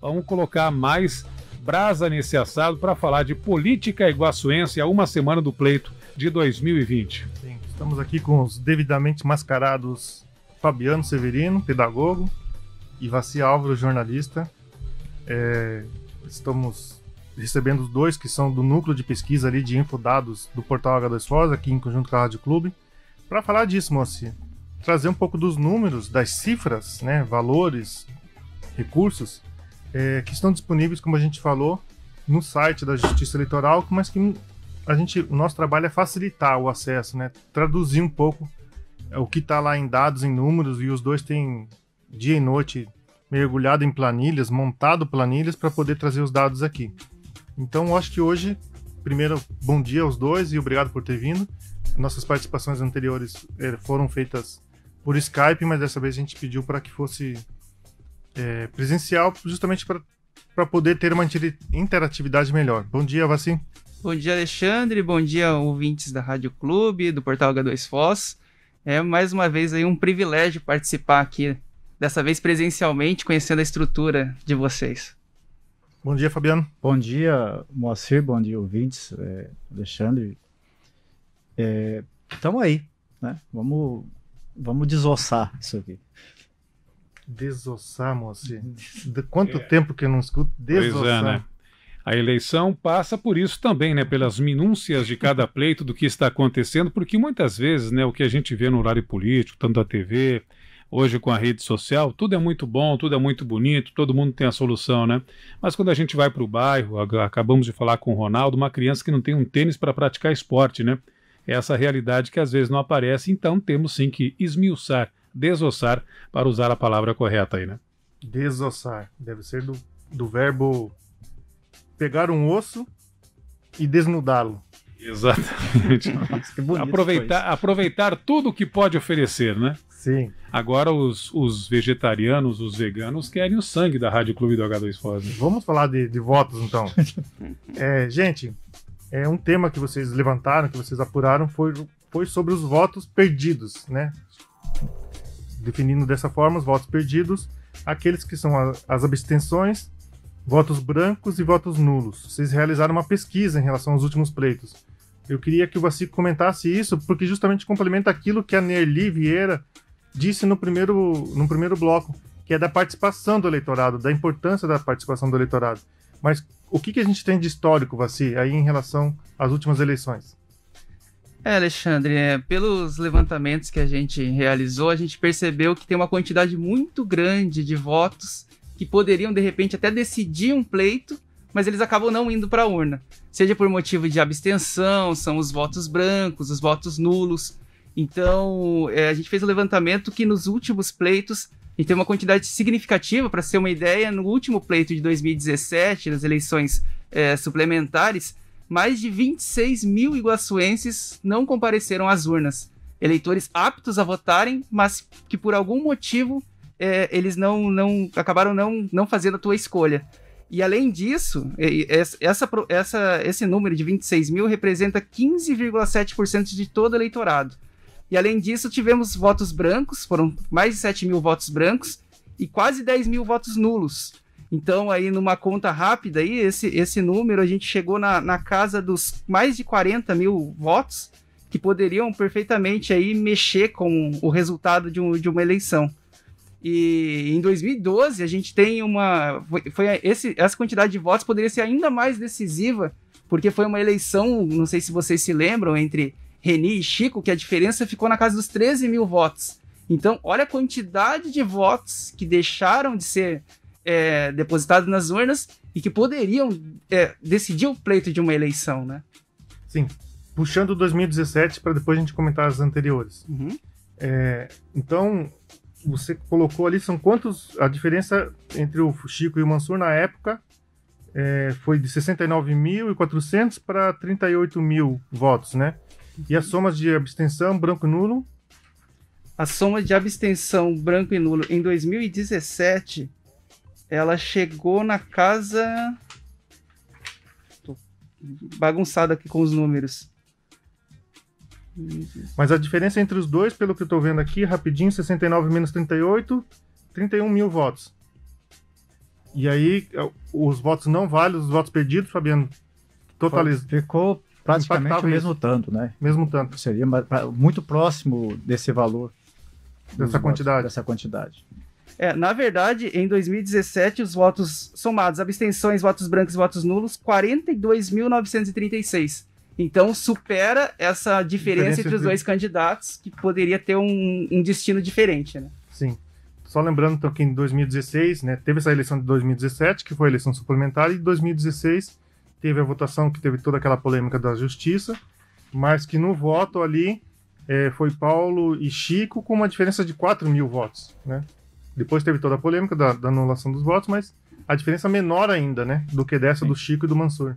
Vamos colocar mais brasa nesse assado para falar de política iguaçuense a uma semana do pleito de 2020. Sim, estamos aqui com os devidamente mascarados Fabiano Severino, pedagogo, e Vaci Álvaro, jornalista. É, estamos recebendo os dois que são do núcleo de pesquisa ali de infodados do portal H2 Foz, aqui em conjunto com a Rádio Clube, para falar disso, Moacir. Trazer um pouco dos números, das cifras, né, valores, recursos é, que estão disponíveis, como a gente falou, no site da Justiça Eleitoral, mas que a gente, o nosso trabalho é facilitar o acesso, né? Traduzir um pouco é, o que está lá em dados, em números, e os dois têm dia e noite mergulhado em planilhas, montado planilhas para poder trazer os dados aqui. Então, acho que hoje, primeiro, bom dia aos dois e obrigado por ter vindo. Nossas participações anteriores eh, foram feitas por Skype, mas dessa vez a gente pediu para que fosse é, presencial, justamente para poder ter uma interatividade melhor. Bom dia, Vacim. Bom dia, Alexandre. Bom dia, ouvintes da Rádio Clube, do portal H2 Foz. É mais uma vez aí um privilégio participar aqui, dessa vez presencialmente, conhecendo a estrutura de vocês. Bom dia, Fabiano. Bom dia, Moacir. Bom dia, ouvintes. É, Alexandre. Estamos é, aí, né? Vamos, vamos desossar isso aqui. Desossar, moça. Uhum. De quanto é. tempo que eu não escuto é, né? desossar. A eleição passa por isso também, né? Pelas minúcias de cada pleito do que está acontecendo, porque muitas vezes, né, o que a gente vê no horário político, tanto da TV, hoje com a rede social, tudo é muito bom, tudo é muito bonito, todo mundo tem a solução, né? Mas quando a gente vai para o bairro, acabamos de falar com o Ronaldo, uma criança que não tem um tênis para praticar esporte, né? é Essa realidade que às vezes não aparece, então temos sim que esmiuçar desossar, para usar a palavra correta aí, né? Desossar. Deve ser do, do verbo pegar um osso e desnudá-lo. Exatamente. aproveitar, aproveitar tudo que pode oferecer, né? Sim. Agora os, os vegetarianos, os veganos querem o sangue da Rádio Clube do H2 Foz. Né? Vamos falar de, de votos, então. é, gente, é um tema que vocês levantaram, que vocês apuraram, foi, foi sobre os votos perdidos, né? Definindo dessa forma os votos perdidos, aqueles que são as abstenções, votos brancos e votos nulos. Vocês realizaram uma pesquisa em relação aos últimos pleitos. Eu queria que o comentasse isso, porque justamente complementa aquilo que a Nerli Vieira disse no primeiro, no primeiro bloco, que é da participação do eleitorado, da importância da participação do eleitorado. Mas o que, que a gente tem de histórico, Vaci, aí em relação às últimas eleições? É, Alexandre, é, pelos levantamentos que a gente realizou, a gente percebeu que tem uma quantidade muito grande de votos que poderiam, de repente, até decidir um pleito, mas eles acabam não indo para a urna. Seja por motivo de abstenção, são os votos brancos, os votos nulos. Então, é, a gente fez o um levantamento que nos últimos pleitos, a gente tem uma quantidade significativa, para ser uma ideia, no último pleito de 2017, nas eleições é, suplementares, mais de 26 mil iguaçuenses não compareceram às urnas. Eleitores aptos a votarem, mas que por algum motivo é, eles não, não acabaram não, não fazendo a tua escolha. E além disso, essa, essa, esse número de 26 mil representa 15,7% de todo o eleitorado. E além disso, tivemos votos brancos, foram mais de 7 mil votos brancos e quase 10 mil votos nulos. Então, aí, numa conta rápida, aí, esse, esse número, a gente chegou na, na casa dos mais de 40 mil votos que poderiam perfeitamente aí mexer com o resultado de, um, de uma eleição. E em 2012 a gente tem uma. Foi, esse, essa quantidade de votos poderia ser ainda mais decisiva, porque foi uma eleição, não sei se vocês se lembram, entre Reni e Chico, que a diferença ficou na casa dos 13 mil votos. Então, olha a quantidade de votos que deixaram de ser é, nas urnas e que poderiam é, decidir o pleito de uma eleição, né? Sim. Puxando 2017 para depois a gente comentar as anteriores. Uhum. É, então, você colocou ali, são quantos. A diferença entre o Chico e o Mansur na época é, foi de 69.400 para 38 mil votos, né? E as somas de abstenção, branco e nulo? A soma de abstenção, branco e nulo em 2017 ela chegou na casa. Tô bagunçado aqui com os números. Mas a diferença entre os dois, pelo que eu tô vendo aqui, rapidinho, 69 menos 38, 31 mil votos. E aí, é, os votos não válidos, os votos perdidos, Fabiano, totaliza. Ficou praticamente o mesmo isso. tanto, né? Mesmo tanto. Seria muito próximo desse valor. Dessa quantidade. Votos, dessa quantidade. É, na verdade, em 2017, os votos somados, abstenções, votos brancos e votos nulos, 42.936. Então supera essa diferença, diferença entre os dois candidatos, que poderia ter um, um, destino diferente, né? Sim. Só lembrando então, que em 2016, né, teve essa eleição de 2017, que foi a eleição suplementar, e em 2016 teve a votação que teve toda aquela polêmica da justiça, mas que no voto ali é, foi Paulo e Chico com uma diferença de 4 mil votos, né? Depois teve toda a polêmica da, da anulação dos votos, mas a diferença é menor ainda, né? Do que dessa Sim. do Chico e do Mansur.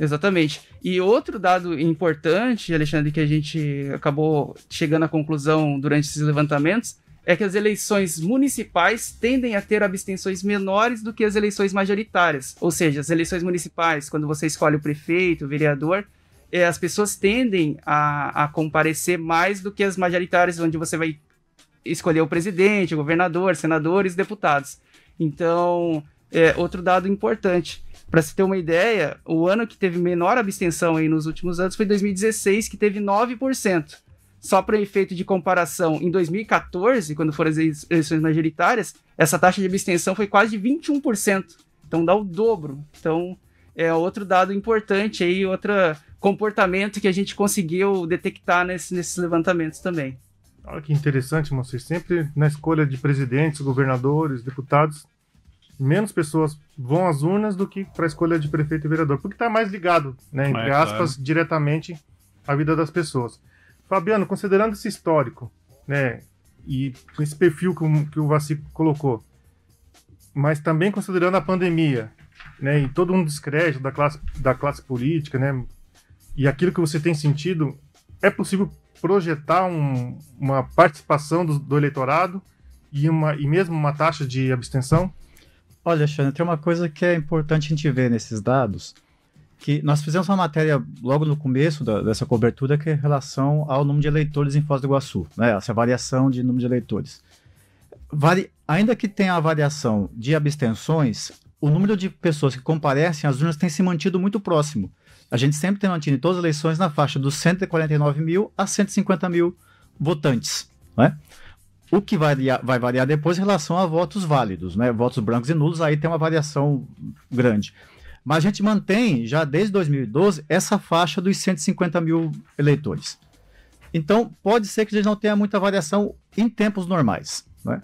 Exatamente. E outro dado importante, Alexandre, que a gente acabou chegando à conclusão durante esses levantamentos, é que as eleições municipais tendem a ter abstenções menores do que as eleições majoritárias. Ou seja, as eleições municipais, quando você escolhe o prefeito, o vereador, é, as pessoas tendem a, a comparecer mais do que as majoritárias, onde você vai escolher o presidente, o governador, senadores, deputados. Então, é, outro dado importante. Para se ter uma ideia, o ano que teve menor abstenção aí nos últimos anos foi 2016, que teve 9%. Só para efeito de comparação, em 2014, quando foram as eleições majoritárias, essa taxa de abstenção foi quase de 21%. Então dá o dobro. Então é outro dado importante aí, outro comportamento que a gente conseguiu detectar nesse, nesses levantamentos também. Olha que interessante, Moacir. Sempre na escolha de presidentes, governadores, deputados, menos pessoas vão às urnas do que para a escolha de prefeito e vereador, porque está mais ligado, né, é, entre aspas, claro. diretamente à vida das pessoas. Fabiano, considerando esse histórico, né, e esse perfil que o, que o Vacico colocou, mas também considerando a pandemia, né, e todo um descrédito da classe, da classe política, né, e aquilo que você tem sentido, é possível projetar um, uma participação do, do eleitorado e, uma, e mesmo uma taxa de abstenção? Olha, Xana, tem uma coisa que é importante a gente ver nesses dados, que nós fizemos uma matéria logo no começo da, dessa cobertura que é em relação ao número de eleitores em Foz do Iguaçu, né? Essa variação de número de eleitores. Vari, ainda que tenha a variação de abstenções, o número de pessoas que comparecem às urnas tem se mantido muito próximo a gente sempre tem mantido em todas as eleições na faixa dos 149 mil a 150 mil votantes. Né? O que varia, vai variar depois em relação a votos válidos, né? votos brancos e nulos, aí tem uma variação grande. Mas a gente mantém, já desde 2012, essa faixa dos 150 mil eleitores. Então, pode ser que a gente não tenha muita variação em tempos normais. Né?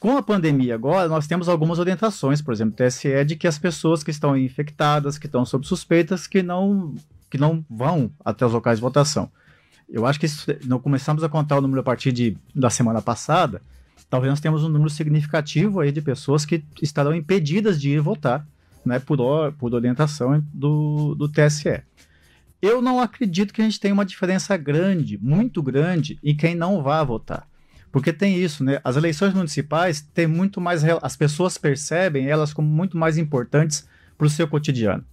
Com a pandemia agora, nós temos algumas orientações, por exemplo, TSE, de que as pessoas que estão infectadas, que estão sob suspeitas, que não, que não vão até os locais de votação. Eu acho que não começamos a contar o número a partir de, da semana passada, talvez nós temos um número significativo aí de pessoas que estarão impedidas de ir votar, né, por, por orientação do, do TSE. Eu não acredito que a gente tenha uma diferença grande, muito grande, em quem não vá votar. Porque tem isso, né? As eleições municipais têm muito mais. As pessoas percebem elas como muito mais importantes para o seu cotidiano.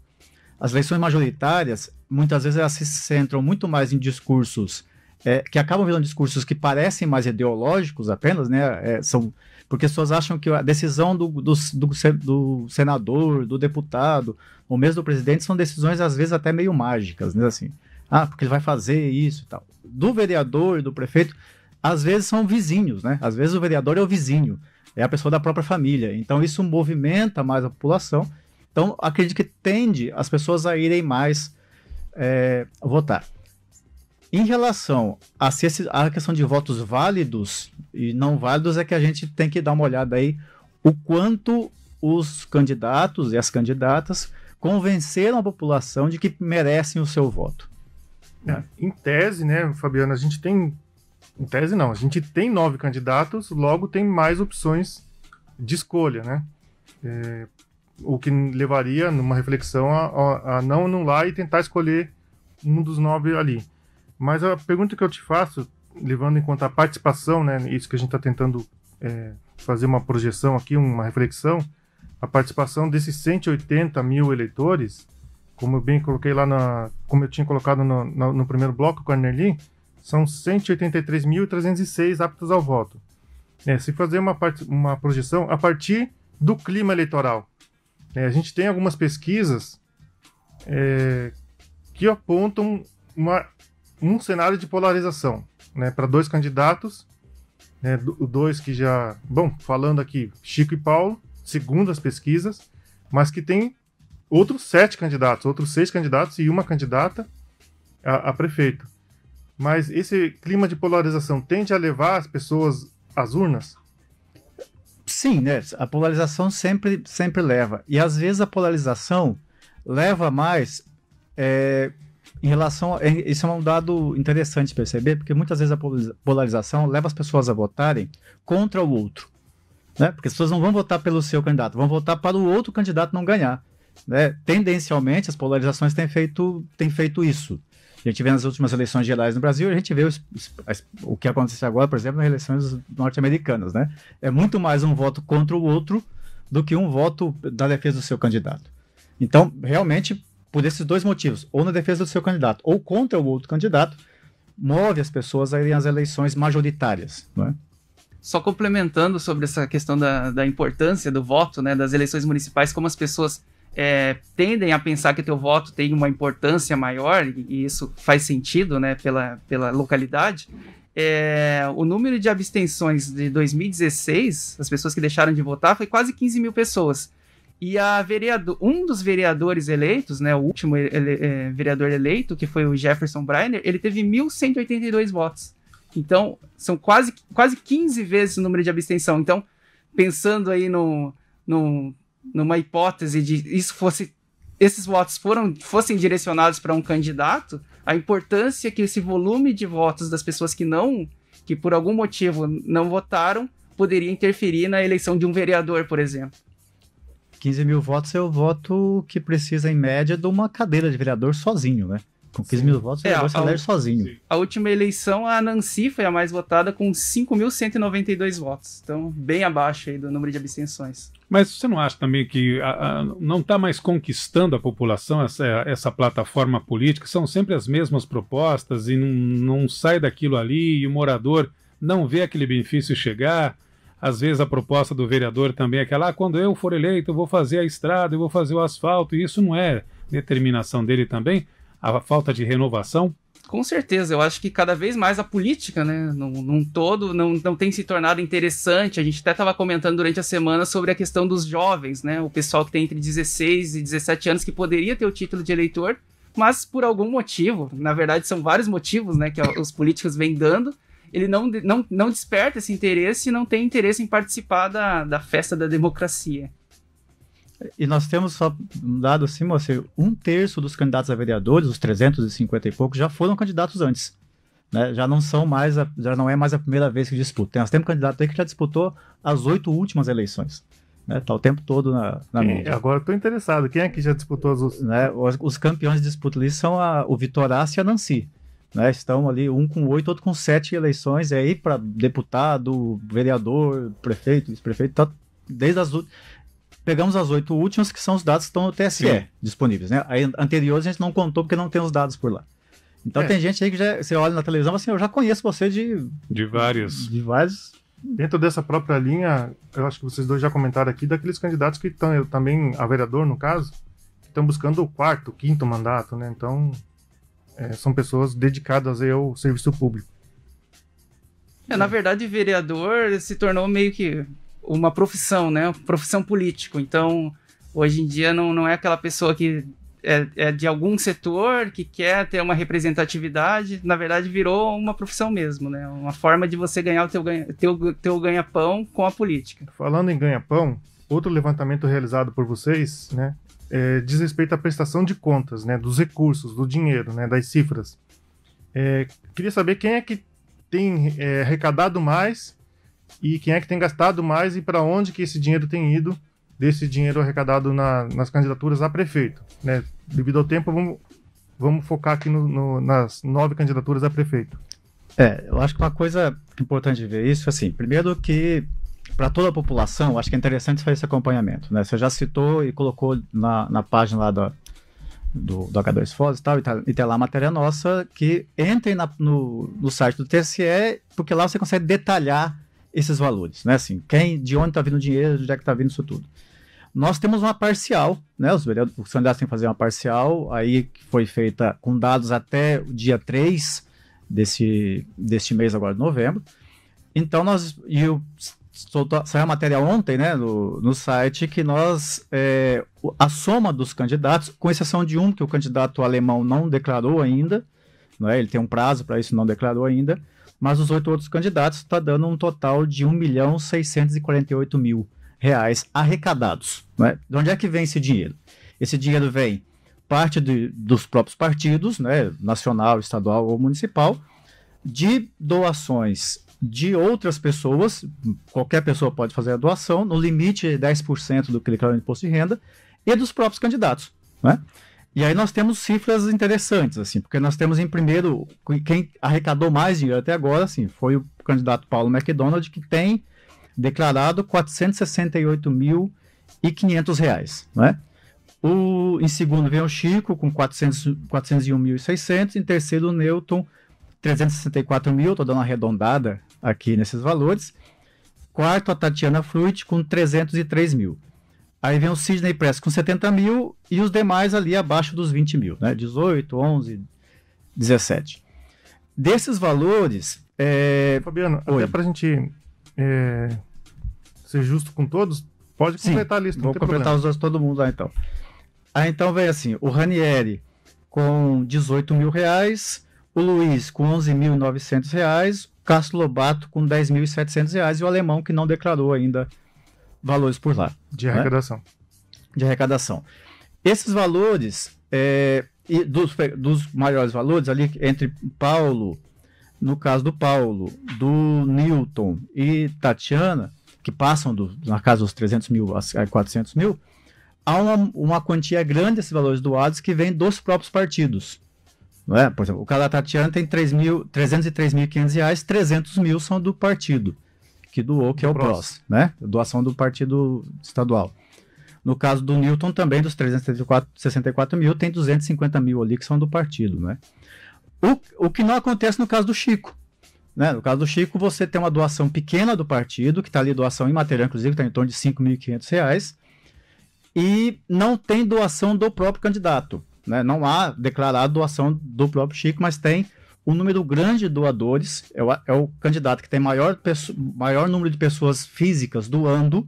As eleições majoritárias, muitas vezes, elas se centram muito mais em discursos é, que acabam virando discursos que parecem mais ideológicos apenas, né? É, são, porque as pessoas acham que a decisão do, do, do, do, senador, do deputado, ou mesmo do presidente, são decisões às vezes até meio mágicas, né? Assim, ah, porque ele vai fazer isso e tal. Do vereador, do prefeito, às vezes são vizinhos, né? Às vezes o vereador é o vizinho, é a pessoa da própria família. Então isso movimenta mais a população. Então acredito que tende as pessoas a irem mais é, votar. Em relação a se esse, a questão de votos válidos e não válidos, é que a gente tem que dar uma olhada aí o quanto os candidatos e as candidatas convenceram a população de que merecem o seu voto. É, em tese, né, Fabiano? a gente tem em tese, não. A gente tem nove candidatos, logo tem mais opções de escolha, né? É, o que levaria numa reflexão a, a não anular e tentar escolher um dos nove ali. Mas a pergunta que eu te faço, levando em conta a participação, né, isso que a gente está tentando é, fazer uma projeção aqui, uma reflexão, a participação desses 180 mil eleitores, como eu bem coloquei lá na, como eu tinha colocado no, no, no primeiro bloco com a Nerli, são 183.306 aptos ao voto. É, se fazer uma, uma projeção a partir do clima eleitoral. É, a gente tem algumas pesquisas é, que apontam uma, um cenário de polarização né, para dois candidatos, né, dois que já, bom, falando aqui, Chico e Paulo, segundo as pesquisas, mas que tem outros sete candidatos, outros seis candidatos e uma candidata a, a prefeito mas esse clima de polarização tende a levar as pessoas às urnas? Sim, né? A polarização sempre, sempre leva. E às vezes a polarização leva mais é, em relação. A, é, isso é um dado interessante perceber, porque muitas vezes a polarização leva as pessoas a votarem contra o outro. Né? Porque as pessoas não vão votar pelo seu candidato, vão votar para o outro candidato não ganhar né, tendencialmente as polarizações têm feito, têm feito isso. A gente vê nas últimas eleições gerais no Brasil, a gente vê o que acontece agora, por exemplo, nas eleições norte-americanas, né? É muito mais um voto contra o outro do que um voto da defesa do seu candidato. Então, realmente, por esses dois motivos, ou na defesa do seu candidato, ou contra o outro candidato, move as pessoas a irem às eleições majoritárias, não é? Só complementando sobre essa questão da, da importância do voto, né, das eleições municipais, como as pessoas é, tendem a pensar que teu voto tem uma importância maior, e isso faz sentido, né, pela, pela localidade, é, o número de abstenções de 2016, as pessoas que deixaram de votar, foi quase 15 mil pessoas. E a vereador, um dos vereadores eleitos, né, o último ele, é, vereador eleito, que foi o Jefferson Breiner, ele teve 1.182 votos. Então, são quase, quase 15 vezes o número de abstenção. Então, pensando aí no, no numa hipótese de isso fosse esses votos foram, fossem direcionados para um candidato, a importância é que esse volume de votos das pessoas que não, que por algum motivo não votaram, poderia interferir na eleição de um vereador, por exemplo. 15 mil votos é o voto que precisa, em média, de uma cadeira de vereador sozinho, né? Com 15 Sim. mil votos, o é, vereador se elege sozinho. A última eleição, a Nancy foi a mais votada com 5.192 votos. Então, bem abaixo aí do número de abstenções. Mas você não acha também que a, a, não está mais conquistando a população essa, essa plataforma política? São sempre as mesmas propostas e não, não sai daquilo ali e o morador não vê aquele benefício chegar. Às vezes a proposta do vereador também é aquela: ah, quando eu for eleito, eu vou fazer a estrada, eu vou fazer o asfalto, e isso não é determinação dele também? A falta de renovação? Com certeza, eu acho que cada vez mais a política, né, num, num todo, não, não tem se tornado interessante. A gente até estava comentando durante a semana sobre a questão dos jovens, né, o pessoal que tem entre 16 e 17 anos que poderia ter o título de eleitor, mas por algum motivo, na verdade são vários motivos, né, que os políticos vêm dando, ele não, não, não desperta esse interesse e não tem interesse em participar da, da festa da democracia. E nós temos só um dado assim, você um terço dos candidatos a vereadores, os 350 e poucos, já foram candidatos antes. Né? Já não são mais, a, já não é mais a primeira vez que disputa. Nós temos candidato aí que já disputou as oito últimas eleições. Né? Tá o tempo todo na, na Quem, mídia. Agora estou interessado. Quem é que já disputou as né? os, os campeões de disputa ali são a, o Vitorás e a Nancy. Né? Estão ali um com oito, outro com sete eleições, e aí para deputado, vereador, prefeito, vice-prefeito, tá desde as últimas pegamos as oito últimas, que são os dados que estão no TSE Sim. É. disponíveis, né? Aí, anteriores a gente não contou porque não tem os dados por lá. Então é. tem gente aí que já, você olha na televisão e assim, eu já conheço você de... De vários. De vários. Dentro dessa própria linha, eu acho que vocês dois já comentaram aqui, daqueles candidatos que estão, também, a vereador no caso, estão buscando o quarto, quinto mandato, né? Então, é, são pessoas dedicadas ao serviço público. É, na verdade, vereador se tornou meio que uma profissão, né? Profissão político. Então, hoje em dia não, não é aquela pessoa que é, é, de algum setor que quer ter uma representatividade, na verdade virou uma profissão mesmo, né? Uma forma de você ganhar o teu, ganha, teu, teu ganha-pão com a política. Falando em ganha-pão, outro levantamento realizado por vocês, né? É, diz respeito à prestação de contas, né? Dos recursos, do dinheiro, né? Das cifras. É, queria saber quem é que tem é, arrecadado mais e quem é que tem gastado mais e para onde que esse dinheiro tem ido desse dinheiro arrecadado na, nas candidaturas a prefeito. Né? Devido ao tempo, vamos, vamos focar aqui no, no, nas nove candidaturas a prefeito. É, eu acho que uma coisa importante de ver isso, assim, primeiro que para toda a população, acho que é interessante fazer esse acompanhamento, né? Você já citou e colocou na, na página lá do, do, do H2 Foz e tal, e, tá, tem lá a matéria nossa, que entrem na, no, no site do TSE, porque lá você consegue detalhar esses valores, né? Assim, quem, de onde está vindo o dinheiro, de onde é que está vindo isso tudo. Nós temos uma parcial, né? Os vereadores, os candidatos têm que fazer uma parcial, aí que foi feita com dados até o dia 3 desse, deste mês agora de novembro. Então nós, e eu soltou, saiu a matéria ontem, né, no, no site, que nós, é, a soma dos candidatos, com exceção de um que o candidato alemão não declarou ainda, não é? Ele tem um prazo para isso, não declarou ainda. Mas os oito outros candidatos está dando um total de um milhão mil reais arrecadados. Né? De onde é que vem esse dinheiro? Esse dinheiro vem parte de, dos próprios partidos, né, nacional, estadual ou municipal, de doações de outras pessoas, qualquer pessoa pode fazer a doação, no limite de 10% do que ele declarou no imposto de renda, e dos próprios candidatos. Né? E aí nós temos cifras interessantes, assim, porque nós temos em primeiro, quem arrecadou mais dinheiro até agora, assim, foi o candidato Paulo McDonald, que tem declarado 468 mil e reais, né? O, em segundo vem o Chico com 400, 401.600, em terceiro o Newton 364 mil, estou dando uma arredondada aqui nesses valores. Quarto a Tatiana Fruit com 303 mil. Aí vem o Sidney Press com 70 mil e os demais ali abaixo dos 20 mil, né? 18, 11, 17. Desses valores. É... Fabiano, Oi. até para a gente é, ser justo com todos, pode completar Sim, a lista. Vou completar problema. os dois, todo mundo lá ah, então. Aí ah, então vem assim: o Ranieri com 18 mil reais, o Luiz com 11.900 reais, o Cássio Lobato com 10.700 reais e o alemão que não declarou ainda valores por lá. Né? De arrecadação. Né? De arrecadação. Esses valores, é, dos, dos maiores valores ali entre Paulo, no caso do Paulo, do Newton e Tatiana, que passam do, na casa dos 300 mil a 400 mil, há uma, uma quantia grande desses valores doados que vem dos próprios partidos. Não é? Por exemplo, o caso da Tatiana tem 3.303.500 reais, 300 mil são do partido que doou, que do é o PROS, PROS, né? Doação do Partido Estadual. No caso do Newton, também dos 364 mil, tem 250 mil ali que são do partido, né? O, o que não acontece no caso do Chico. Né? No caso do Chico, você tem uma doação pequena do partido, que está ali doação imaterial, inclusive, está em torno de R$ 5.500, e não tem doação do próprio candidato. Né? Não há declarado doação do próprio Chico, mas tem um número grande de doadores, é o, é o candidato que tem maior, maior número de pessoas físicas doando,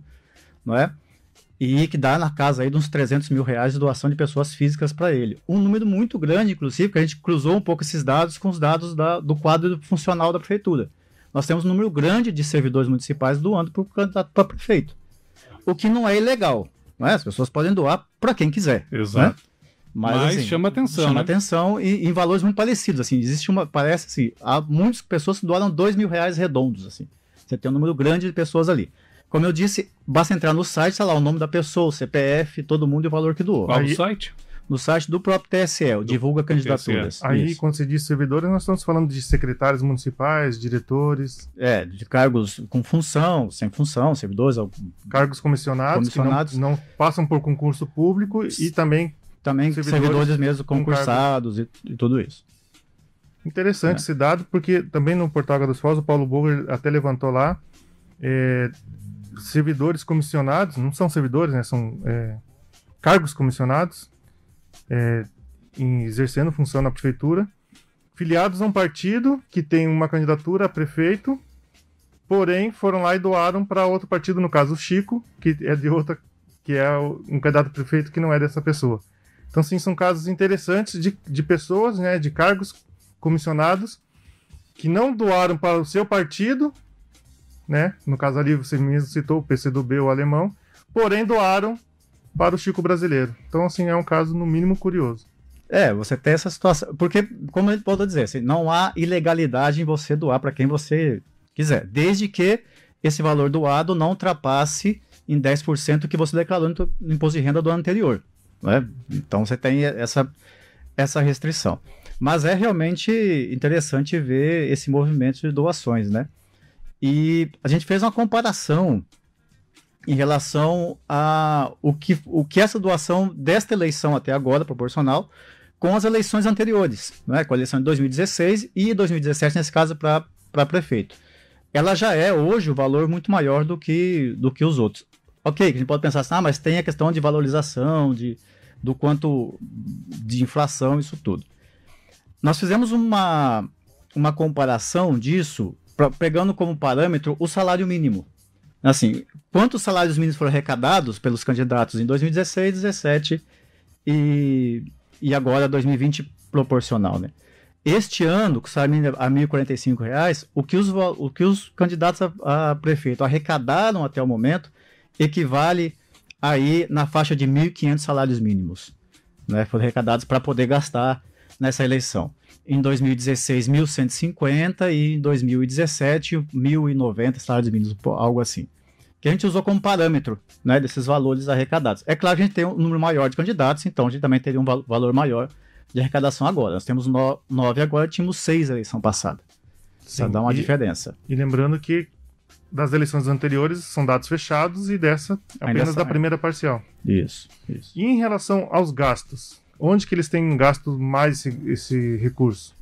não é? E que dá na casa aí de uns 300 mil reais de doação de pessoas físicas para ele. Um número muito grande, inclusive, que a gente cruzou um pouco esses dados com os dados da, do quadro funcional da prefeitura. Nós temos um número grande de servidores municipais doando para o candidato para prefeito. O que não é ilegal, né? As pessoas podem doar para quem quiser. Né? Exato. Né? Mas, Mas assim, chama atenção. Chama né? atenção e em valores muito parecidos. Assim, existe uma. Parece assim, há muitas pessoas que doaram dois mil reais redondos. Assim. Você tem um número grande de pessoas ali. Como eu disse, basta entrar no site, sei lá, o nome da pessoa, o CPF, todo mundo e o valor que doou. Qual Aí, o site? No site do próprio TSE, divulga candidaturas. TSE. Aí, Isso. quando se diz servidores, nós estamos falando de secretários municipais, diretores. É, de cargos com função, sem função, servidores. Cargos comissionados, comissionados. que não, não, passam por concurso público e também também servidores, servidores mesmo concursados e, e, tudo isso. Interessante é. esse dado, porque também no portal Água dos Foz, o Paulo Burger até levantou lá, é, servidores comissionados, não são servidores, né, são é, cargos comissionados, é, em, exercendo função na prefeitura, filiados a um partido que tem uma candidatura a prefeito, porém foram lá e doaram para outro partido, no caso o Chico, que é de outra, que é um candidato a prefeito que não é dessa pessoa. Então, sim, são casos interessantes de, de pessoas, né, de cargos comissionados que não doaram para o seu partido, né? No caso ali, você mesmo citou o PCdoB, o alemão, porém doaram para o Chico brasileiro. Então, assim, é um caso no mínimo curioso. É, você tem essa situação. Porque, como ele pode dizer, assim, não há ilegalidade em você doar para quem você quiser, desde que esse valor doado não ultrapasse em 10% que você declarou no imposto de renda do ano anterior. Né? Então você tem essa, essa restrição. Mas é realmente interessante ver esse movimento de doações, né? E a gente fez uma comparação em relação a o que, o que essa doação desta eleição até agora, proporcional, com as eleições anteriores, né? com a eleição de 2016 e 2017, nesse caso, para prefeito. Ela já é hoje o valor muito maior do que, do que os outros ok, a gente pode pensar assim, ah, mas tem a questão de valorização, de, do quanto de inflação, isso tudo. Nós fizemos uma, uma comparação disso, pra, pegando como parâmetro o salário mínimo. Assim, quantos salários mínimos foram arrecadados pelos candidatos em 2016, 2017 e, e agora 2020 proporcional, né? Este ano, com salário mínimo a R$ 1.045, reais, o que os, o que os candidatos a, a prefeito arrecadaram até o momento equivale aí na faixa de 1.500 salários mínimos, né, foram arrecadados para poder gastar nessa eleição. Em 2016, 1.150 e em 2017, 1.090 salários mínimos, algo assim. Que a gente usou como parâmetro né, desses valores arrecadados. É claro que a gente tem um número maior de candidatos, então a gente também teria um valor maior de arrecadação agora. Nós temos no, nove agora, tínhamos seis na eleição passada. Sim, dá uma e, diferença. E lembrando que das eleições anteriores são dados fechados e dessa é apenas da primeira parcial. Isso, isso. E em relação aos gastos, onde que eles têm gasto mais esse, esse recurso?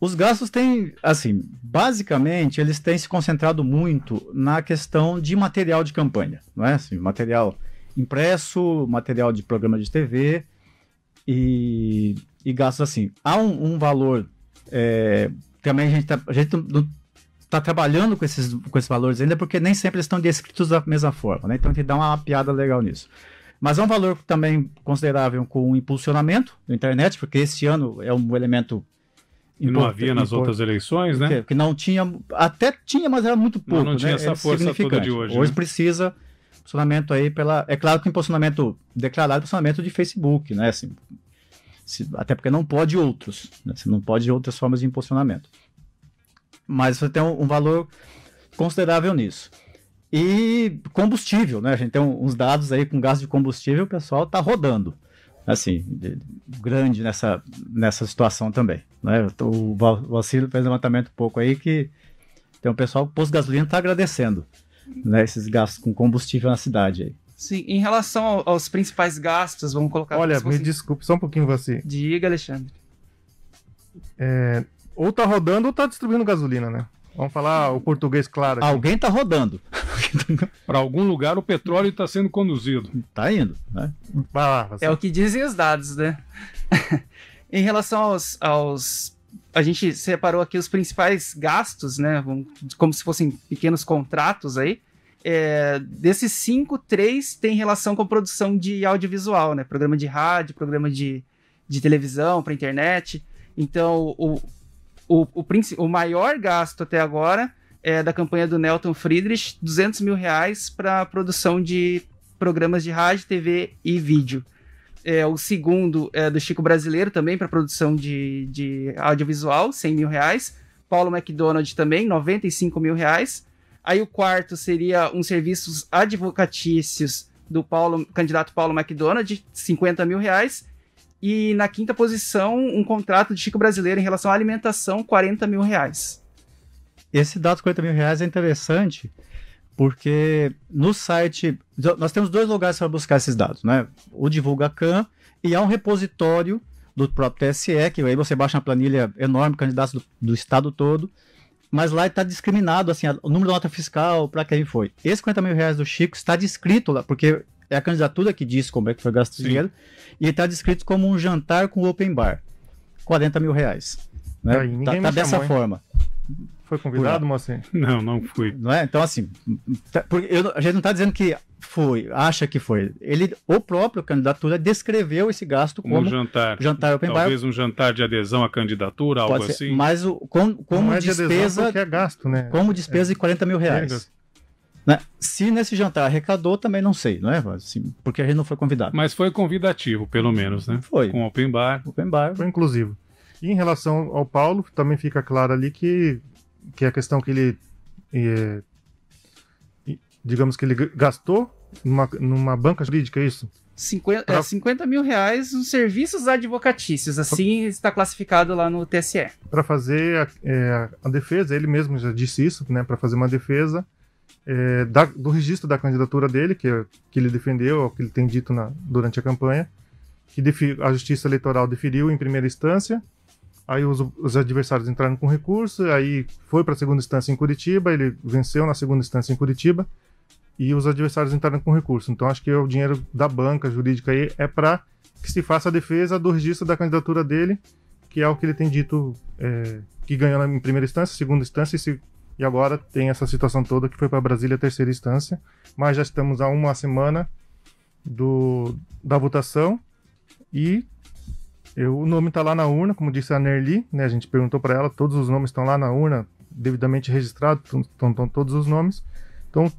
Os gastos têm, assim, basicamente eles têm se concentrado muito na questão de material de campanha, não é? Assim, material impresso, material de programa de TV e, e gastos assim. Há um, um valor é, também a gente, tá, a gente está trabalhando com esses, com esses valores ainda, porque nem sempre estão descritos da mesma forma, né? Então a gente dá uma piada legal nisso. Mas é um valor também considerável com o impulsionamento da internet, porque esse ano é um elemento. não havia nas import... outras eleições, né? Que não tinha. Até tinha, mas era muito pouco. Não, não tinha né? essa força toda de hoje. Hoje né? precisa impulsionamento aí pela. É claro que o impulsionamento declarado é impulsionamento de Facebook, né? Assim, se... até porque não pode outros. Né? Você não pode outras formas de impulsionamento mas você tem um, um valor considerável nisso. E combustível, né? A gente tem uns dados aí com gasto de combustível, o pessoal tá rodando, assim, de, grande nessa, nessa situação também, né? Então, o Vacilo fez um levantamento um pouco aí que tem um pessoal que posto gasolina está agradecendo, né? Esses gastos com combustível na cidade aí. Sim, em relação aos principais gastos, vamos colocar... Olha, me desculpe, só um pouquinho você. Diga, Alexandre. É, ou tá rodando ou tá distribuindo gasolina, né? Vamos falar o português claro. Aqui. Alguém tá rodando. Para algum lugar o petróleo está sendo conduzido. Tá indo, né? Vai lá, você. é o que dizem os dados, né? em relação aos, aos. A gente separou aqui os principais gastos, né? Como se fossem pequenos contratos aí. É, desses cinco, três tem relação com produção de audiovisual, né? Programa de rádio, programa de, de televisão para internet. Então, o, o, o, o maior gasto até agora é da campanha do Nelton Friedrich, 200 mil reais para produção de programas de rádio, TV e vídeo. É, o segundo é do Chico Brasileiro também para produção de, de audiovisual, 100 mil reais. Paulo McDonald também, 95 mil reais. Aí o quarto seria um serviços advocatícios do Paulo, candidato Paulo McDonald, 50 mil reais. E na quinta posição, um contrato de Chico Brasileiro em relação à alimentação, 40 mil reais. Esse dado 40 mil reais é interessante porque no site nós temos dois lugares para buscar esses dados, né? O DivulgaCan e há um repositório do próprio TSE, que aí você baixa uma planilha enorme, candidatos do, do estado todo, mas lá está discriminado assim, o número da nota fiscal para quem foi. Esse 50 mil reais do Chico está descrito lá, porque é a candidatura que diz como é que foi gasto o dinheiro, e está descrito como um jantar com open bar. 40 mil reais. Né? Aí, tá, tá dessa forma. Foi convidado, Moacir? Não, não fui. Não é? Então, assim, tá, porque eu, a gente não está dizendo que foi, acha que foi. Ele, o próprio candidatura descreveu esse gasto como, um jantar. jantar open Talvez bar. um jantar de adesão à candidatura, Pode algo ser. assim. Mas o, com, como não despesa. É de adesão, é gasto, né? Como despesa é. de 40 mil reais. Né? Se nesse jantar arrecadou, também não sei, não é? Assim, porque a gente não foi convidado. Mas foi convidativo, pelo menos, né? Foi. Com open bar. Open bar. Foi inclusivo. E em relação ao Paulo, também fica claro ali que, que a questão que ele. É, digamos que ele gastou numa, numa banca jurídica, é isso? 50, é, pra... é, 50 mil reais nos serviços advocatícios, assim está classificado lá no TSE. Para fazer a, é, a, defesa, ele mesmo já disse isso, né? Para fazer uma defesa é, da, do registro da candidatura dele, que, é, que ele defendeu, é que ele tem dito na, durante a campanha, que defi, a Justiça Eleitoral deferiu em primeira instância, aí os, os adversários entraram com recurso, aí foi para a segunda instância em Curitiba, ele venceu na segunda instância em Curitiba, e os adversários entraram com recurso. Então acho que é o dinheiro da banca jurídica aí é para que se faça a defesa do registro da candidatura dele, que é o que ele tem dito é, que ganhou em primeira instância, segunda instância e se e agora tem essa situação toda que foi para Brasília terceira instância, mas já estamos a uma semana do, da votação e eu, o nome está lá na urna, como disse a Nerli, né? A gente perguntou para ela, todos os nomes estão lá na urna, devidamente registrados, estão todos os nomes. Então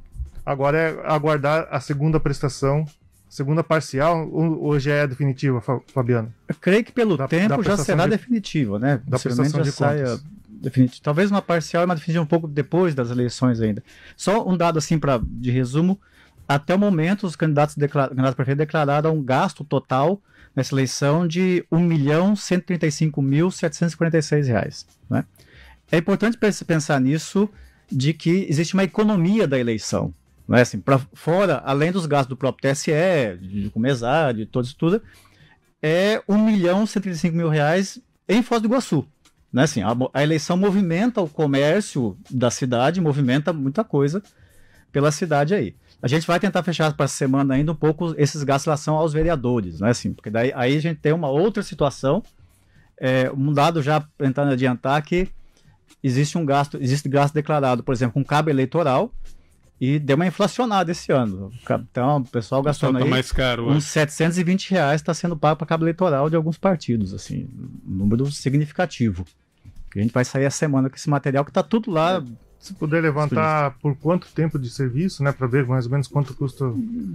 agora é aguardar a segunda prestação segunda parcial hoje é definitiva, Fabiano? Eu creio que pelo da, tempo da já será de, definitiva, né? Da prestação já de saia contas definitiva. Talvez uma parcial, mas definitiva um pouco depois das eleições ainda. Só um dado assim para de resumo. Até o momento, os candidatos para candidatos prefeitos declararam um gasto total nessa eleição de R$ 1.135.746. Né? É importante pensar nisso, de que existe uma economia da eleição. Né? Assim, para fora, além dos gastos do próprio TSE, de Comesar, de todo isso tudo, é R$ 1.135.000 em Foz do Iguaçu. Né? Assim, a, a eleição movimenta o comércio da cidade, movimenta muita coisa pela cidade aí. A gente vai tentar fechar para essa semana ainda um pouco esses gastos em relação aos vereadores, né? Assim, porque daí aí a gente tem uma outra situação. É, um dado já tentando adiantar que existe um gasto, existe gasto declarado, por exemplo, com cabo eleitoral, e deu uma inflacionada esse ano. Então, o pessoal tá gastando o pessoal tá mais caro, uns 720 reais está sendo pago para cabo eleitoral de alguns partidos, assim, um número significativo. A gente vai sair a semana com esse material que está tudo lá. Se puder levantar por quanto tempo de serviço, né, para ver mais ou menos quanto custa.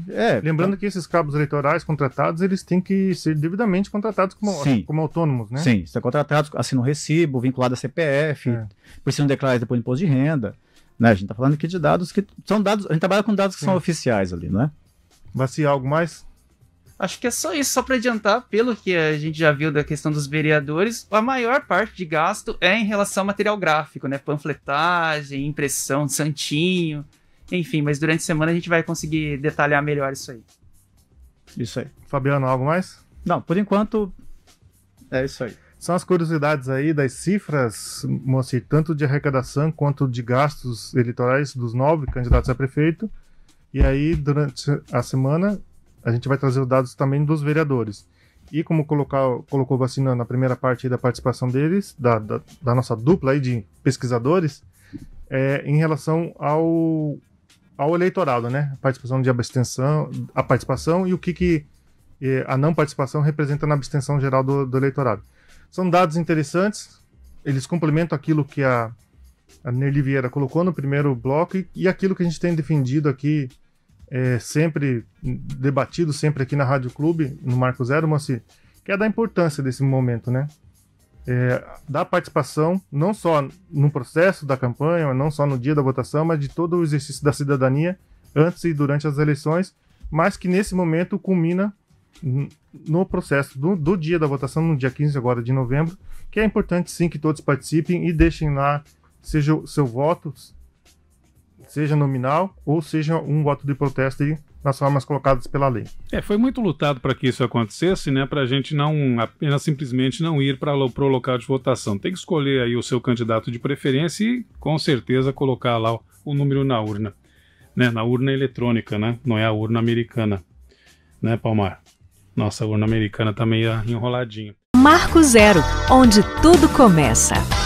É, Lembrando tá... que esses cabos eleitorais contratados, eles têm que ser devidamente contratados como, Sim. como autônomos, né? Sim, são contratados, assinam recibo, vinculado a CPF, é. precisam declarar depois de imposto de renda. Né? A gente está falando aqui de dados que são dados. A gente trabalha com dados que Sim. são oficiais ali, né é? Mas se algo mais? Acho que é só isso, só para adiantar, pelo que a gente já viu da questão dos vereadores, a maior parte de gasto é em relação ao material gráfico, né? Panfletagem, impressão de santinho, enfim, mas durante a semana a gente vai conseguir detalhar melhor isso aí. Isso aí. Fabiano, algo mais? Não, por enquanto é isso aí. São as curiosidades aí das cifras, Moacir, tanto de arrecadação quanto de gastos eleitorais dos nove candidatos a prefeito. E aí, durante a semana, a gente vai trazer os dados também dos vereadores. E como colocar, colocou vacina na primeira parte da participação deles, da, da, da, nossa dupla aí de pesquisadores, é, em relação ao, ao eleitorado, né? A participação de abstenção, a participação e o que, que é, a não participação representa na abstenção geral do, do eleitorado. São dados interessantes, eles complementam aquilo que a, a Nerli Vieira colocou no primeiro bloco e, e aquilo que a gente tem defendido aqui, é, sempre debatido, sempre aqui na Rádio Clube, no Marco Zero, Moacir, que é da importância desse momento, né? É, da participação, não só no processo da campanha, não só no dia da votação, mas de todo o exercício da cidadania antes e durante as eleições, mas que nesse momento culmina no processo do, do, dia da votação, no dia 15 agora de novembro, que é importante sim que todos participem e deixem lá, seja o seu voto, seja nominal ou seja um voto de protesto nas formas colocadas pela lei. É, foi muito lutado para que isso acontecesse, né? Para a gente não apenas simplesmente não ir para o local de votação. Tem que escolher aí o seu candidato de preferência e com certeza colocar lá o, o número na urna, né? Na urna eletrônica, né? Não é a urna americana, né, Palmar? Nossa, a urna americana tá meio enroladinha. Marco Zero, onde tudo começa.